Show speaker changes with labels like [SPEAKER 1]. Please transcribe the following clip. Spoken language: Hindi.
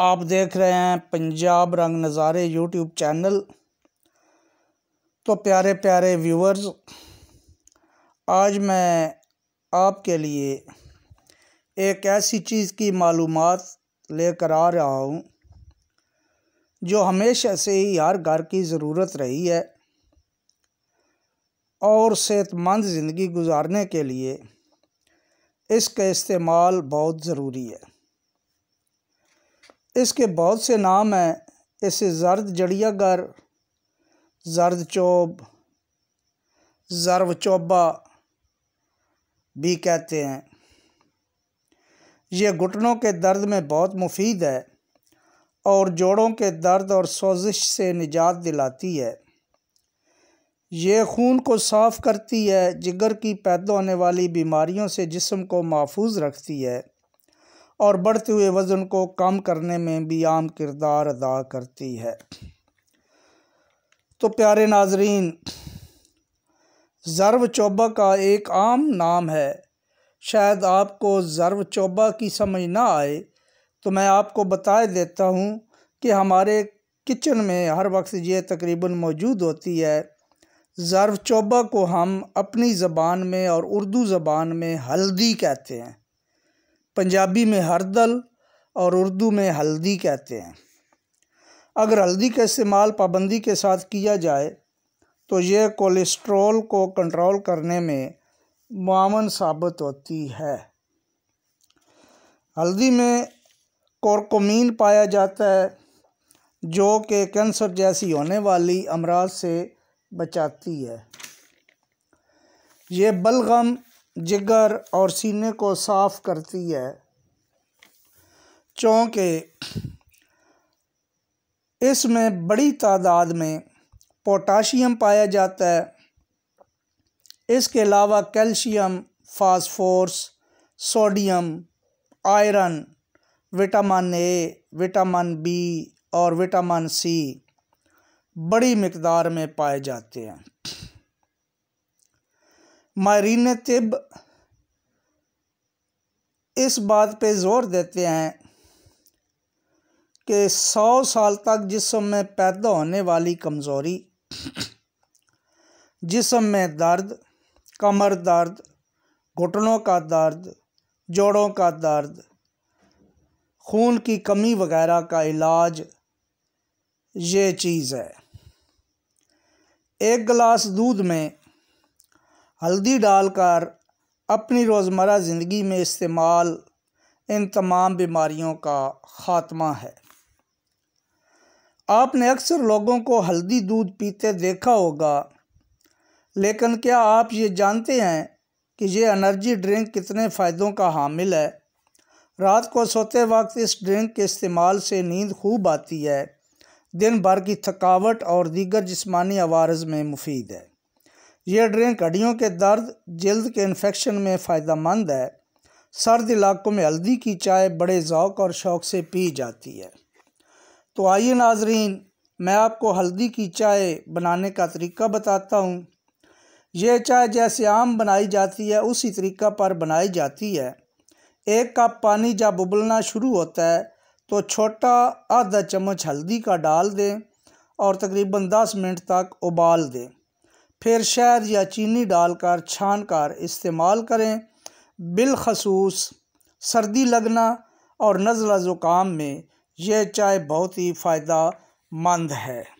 [SPEAKER 1] आप देख रहे हैं पंजाब रंग नज़ारे यूट्यूब चैनल तो प्यारे प्यारे व्यूवर्स आज मैं आपके लिए एक ऐसी चीज़ की मालूम लेकर आ रहा हूँ जो हमेशा से ही हर घर की ज़रूरत रही है और सेहतमंद ज़िंदगी गुजारने के लिए इसका इस्तेमाल बहुत ज़रूरी है इसके बहुत से नाम हैं इसे जर्द जड़ियागर जर्द चौब जर्व चौबा भी कहते हैं यह घुटनों के दर्द में बहुत मुफीद है और जोड़ों के दर्द और सोजिश से निजात दिलाती है ये खून को साफ़ करती है जिगर की पैदा होने वाली बीमारियों से जिस्म को महफूज रखती है और बढ़ते हुए वज़न को कम करने में भी आम किरदार अदा करती है तो प्यारे नाजरीन ज़र्व चौबा का एक आम नाम है शायद आपको ज़र्व चौबा की समझ ना आए तो मैं आपको बता देता हूँ कि हमारे किचन में हर वक्त ये तकरीबन मौजूद होती है ज़र्व चौबा को हम अपनी ज़बान में और उर्दू ज़बान में हल्दी कहते हैं पंजाबी में हरदल और उर्दू में हल्दी कहते हैं अगर हल्दी का इस्तेमाल पाबंदी के साथ किया जाए तो यह कोलेस्ट्रॉल को कंट्रोल करने में मामन साबित होती है हल्दी में कोरकोमीन पाया जाता है जो कि कैंसर जैसी होने वाली अमराज से बचाती है ये बलगम जिगर और सीने को साफ करती है चूँकि इसमें बड़ी तादाद में पोटाशियम पाया जाता है इसके अलावा calcium phosphorus sodium iron vitamin A vitamin B और विटामिन सी बड़ी मकदार में पाए जाते हैं माहरीन तिब इस बात पे ज़ोर देते हैं कि सौ साल तक जिसम में पैदा होने वाली कमज़ोरी जिसम में दर्द कमर दर्द घुटनों का दर्द जोड़ों का दर्द खून की कमी वगैरह का इलाज ये चीज़ है एक गिलास दूध में हल्दी डालकर अपनी रोज़मर्रा ज़िंदगी में इस्तेमाल इन तमाम बीमारियों का ख़ात्मा है आपने अक्सर लोगों को हल्दी दूध पीते देखा होगा लेकिन क्या आप ये जानते हैं कि ये एनर्जी ड्रिंक कितने फ़ायदों का हामिल है रात को सोते वक्त इस ड्रिंक के इस्तेमाल से नींद खूब आती है दिन भर की थकावट और दीगर जिस्मानी आवारज में मुफीद है ये ड्रिंक हड्डियों के दर्द जल्द के इन्फेक्शन में फ़ायदा मंद है सर्द इलाकों में हल्दी की चाय बड़े ओक़ और शौक़ से पी जाती है तो आइए नाजरीन मैं आपको हल्दी की चाय बनाने का तरीका बताता हूँ यह चाय जैसे आम बनाई जाती है उसी तरीका पर बनाई जाती है एक कप पानी जब उबलना शुरू होता है तो छोटा आधा चम्मच हल्दी का डाल दें और तकरीबन 10 मिनट तक उबाल दें फिर शहद या चीनी डालकर छान कर इस्तेमाल करें बिलखसूस सर्दी लगना और नज़ला ज़ुकाम में यह चाय बहुत ही फ़ायदा मंद है